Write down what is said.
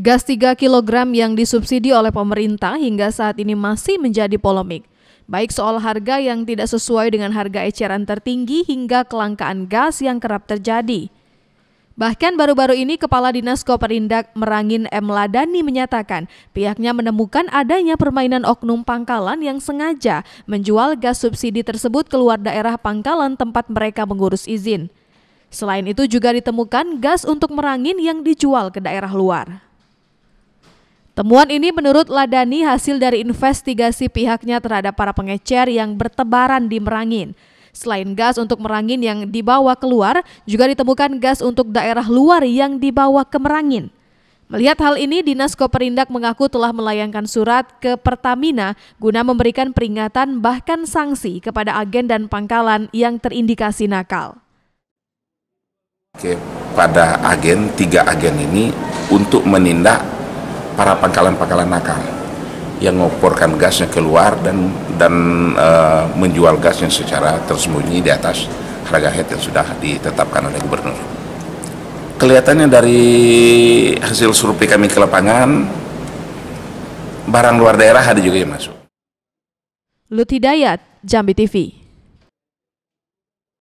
Gas 3 kg yang disubsidi oleh pemerintah hingga saat ini masih menjadi polemik. Baik soal harga yang tidak sesuai dengan harga eceran tertinggi hingga kelangkaan gas yang kerap terjadi. Bahkan baru-baru ini Kepala Dinas Koperindak Merangin M. Ladani menyatakan pihaknya menemukan adanya permainan oknum pangkalan yang sengaja menjual gas subsidi tersebut keluar daerah pangkalan tempat mereka mengurus izin. Selain itu juga ditemukan gas untuk merangin yang dijual ke daerah luar. Temuan ini menurut Ladani hasil dari investigasi pihaknya terhadap para pengecer yang bertebaran di Merangin. Selain gas untuk Merangin yang dibawa keluar, juga ditemukan gas untuk daerah luar yang dibawa ke Merangin. Melihat hal ini, Dinas Koperindak mengaku telah melayangkan surat ke Pertamina guna memberikan peringatan bahkan sanksi kepada agen dan pangkalan yang terindikasi nakal. Kepada agen, tiga agen ini untuk menindak para pangkalan-pangkalan nakal yang mengoporkan gasnya keluar dan dan e, menjual gasnya secara tersembunyi di atas harga head yang sudah ditetapkan oleh gubernur. Kelihatannya dari hasil survei kami ke lapangan, barang luar daerah ada juga yang masuk. Lut Jambi TV.